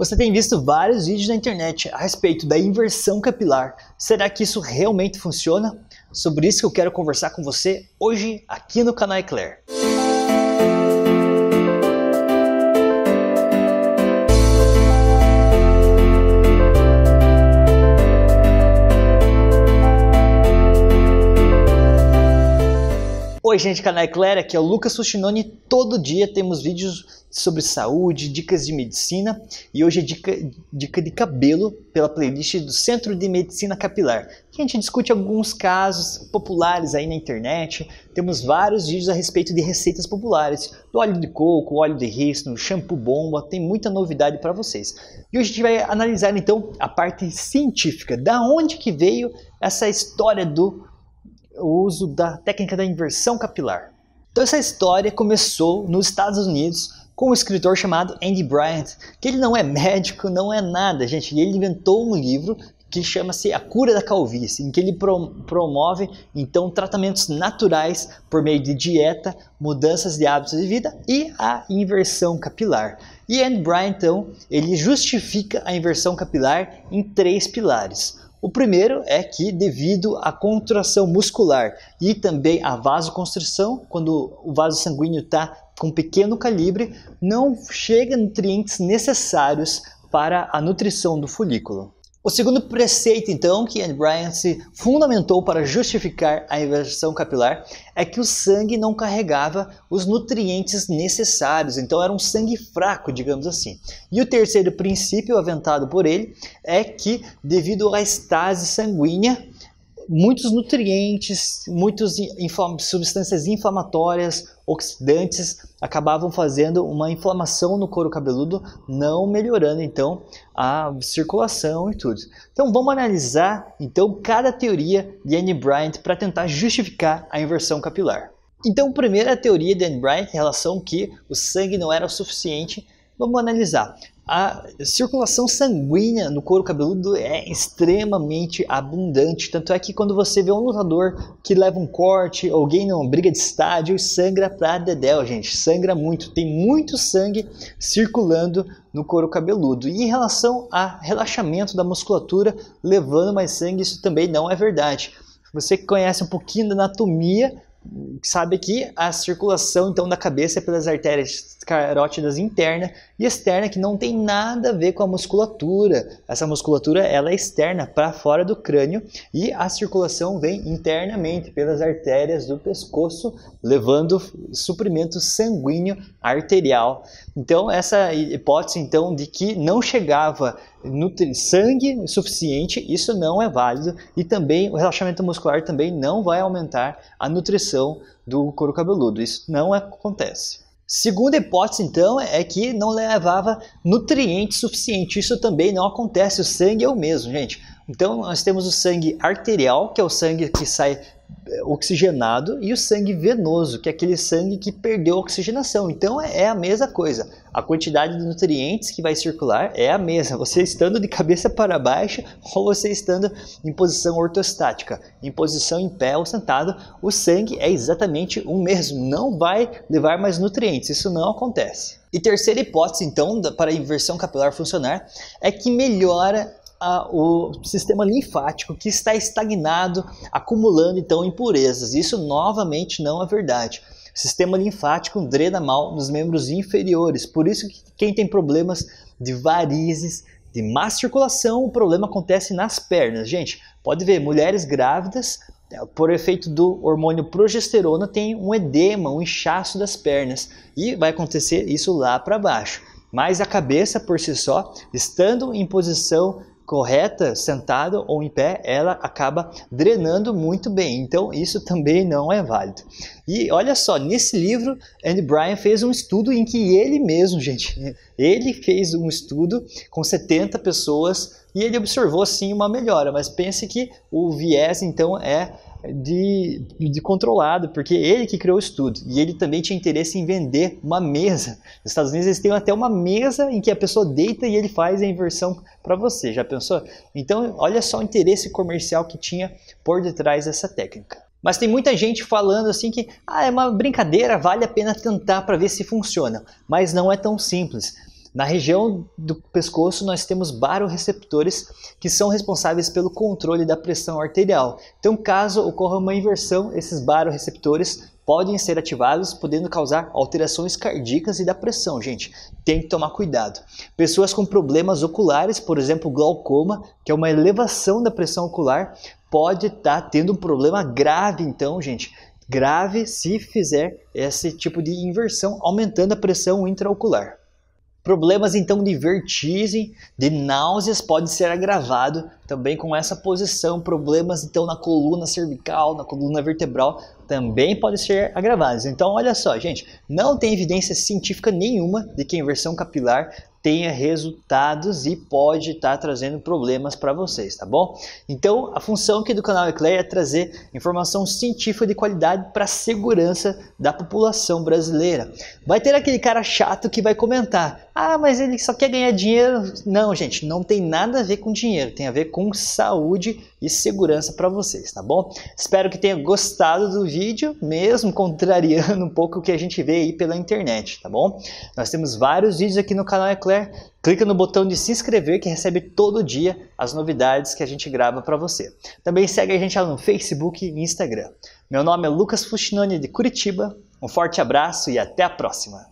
Você tem visto vários vídeos na internet a respeito da inversão capilar. Será que isso realmente funciona? Sobre isso que eu quero conversar com você hoje aqui no canal Eclair. Oi, gente, canal Eclera, aqui é o Lucas Sushinoni. Todo dia temos vídeos sobre saúde, dicas de medicina e hoje é dica, dica de cabelo pela playlist do Centro de Medicina Capilar. a gente discute alguns casos populares aí na internet. Temos vários vídeos a respeito de receitas populares, do óleo de coco, óleo de rícino, shampoo bomba, tem muita novidade para vocês. E hoje a gente vai analisar então a parte científica, da onde que veio essa história do o uso da técnica da inversão capilar. Então essa história começou nos Estados Unidos com um escritor chamado Andy Bryant, que ele não é médico, não é nada, gente. Ele inventou um livro que chama-se A Cura da Calvície, em que ele promove então tratamentos naturais por meio de dieta, mudanças de hábitos de vida e a inversão capilar. E Andy Bryant, então, ele justifica a inversão capilar em três pilares. O primeiro é que, devido à contração muscular e também à vasoconstrição, quando o vaso sanguíneo está com pequeno calibre, não chega nutrientes necessários para a nutrição do folículo. O segundo preceito, então, que Anne Bryant se fundamentou para justificar a inversão capilar é que o sangue não carregava os nutrientes necessários, então era um sangue fraco, digamos assim. E o terceiro princípio aventado por ele é que, devido à estase sanguínea, muitos nutrientes, muitas substâncias inflamatórias, oxidantes, acabavam fazendo uma inflamação no couro cabeludo, não melhorando então a circulação e tudo. Então vamos analisar então cada teoria de Anne Bryant para tentar justificar a inversão capilar. Então, primeira teoria de Anne Bryant em relação que o sangue não era o suficiente Vamos analisar a circulação sanguínea no couro cabeludo é extremamente abundante. Tanto é que quando você vê um lutador que leva um corte, alguém numa briga de estádio, sangra pra dedéu, gente. Sangra muito. Tem muito sangue circulando no couro cabeludo. E em relação a relaxamento da musculatura, levando mais sangue, isso também não é verdade. Você que conhece um pouquinho da anatomia, sabe que a circulação então da cabeça é pelas artérias carótidas interna e externa que não tem nada a ver com a musculatura. Essa musculatura ela é externa para fora do crânio e a circulação vem internamente pelas artérias do pescoço, levando suprimento sanguíneo arterial. Então essa hipótese então de que não chegava nutri sangue suficiente, isso não é válido e também o relaxamento muscular também não vai aumentar a nutrição do couro cabeludo. Isso não acontece. Segunda hipótese, então, é que não levava nutriente suficiente. Isso também não acontece. O sangue é o mesmo, gente. Então, nós temos o sangue arterial, que é o sangue que sai oxigenado e o sangue venoso, que é aquele sangue que perdeu a oxigenação. Então é, é a mesma coisa. A quantidade de nutrientes que vai circular é a mesma, você estando de cabeça para baixo ou você estando em posição ortostática, em posição em pé ou sentado, o sangue é exatamente o mesmo, não vai levar mais nutrientes, isso não acontece. E terceira hipótese, então, para a inversão capilar funcionar é que melhora o sistema linfático que está estagnado, acumulando então impurezas. Isso novamente não é verdade. O sistema linfático drena mal nos membros inferiores, por isso que quem tem problemas de varizes, de má circulação, o problema acontece nas pernas. Gente, pode ver, mulheres grávidas, é, por efeito do hormônio progesterona, tem um edema, um inchaço das pernas e vai acontecer isso lá para baixo. Mas a cabeça por si só, estando em posição correta, sentado ou em pé, ela acaba drenando muito bem. Então, isso também não é válido. E olha só, nesse livro, Andy Bryan fez um estudo em que ele mesmo, gente, ele fez um estudo com 70 pessoas e ele observou sim uma melhora, mas pense que o viés então é de, de controlado, porque ele que criou o estudo e ele também tinha interesse em vender uma mesa. Nos Estados Unidos eles têm até uma mesa em que a pessoa deita e ele faz a inversão para você. Já pensou? Então, olha só o interesse comercial que tinha por detrás dessa técnica. Mas tem muita gente falando assim que ah, é uma brincadeira, vale a pena tentar para ver se funciona. Mas não é tão simples. Na região do pescoço, nós temos baroreceptores que são responsáveis pelo controle da pressão arterial. Então, caso ocorra uma inversão, esses baroreceptores podem ser ativados, podendo causar alterações cardíacas e da pressão, gente. Tem que tomar cuidado. Pessoas com problemas oculares, por exemplo, glaucoma, que é uma elevação da pressão ocular, pode estar tá tendo um problema grave, então, gente, grave se fizer esse tipo de inversão, aumentando a pressão intraocular. Problemas então de vertigem, de náuseas pode ser agravado também com essa posição. Problemas então na coluna cervical, na coluna vertebral também podem ser agravados. Então olha só, gente, não tem evidência científica nenhuma de que a inversão capilar tenha resultados e pode estar tá trazendo problemas para vocês, tá bom? Então, a função aqui do canal Eclair é trazer informação científica de qualidade para a segurança da população brasileira. Vai ter aquele cara chato que vai comentar: "Ah, mas ele só quer ganhar dinheiro". Não, gente, não tem nada a ver com dinheiro, tem a ver com saúde e segurança para vocês, tá bom? Espero que tenha gostado do vídeo, mesmo contrariando um pouco o que a gente vê aí pela internet, tá bom? Nós temos vários vídeos aqui no canal Eclair Clé, clica no botão de se inscrever que recebe todo dia as novidades que a gente grava para você. Também segue a gente lá no Facebook e Instagram. Meu nome é Lucas Fustinoni de Curitiba. Um forte abraço e até a próxima!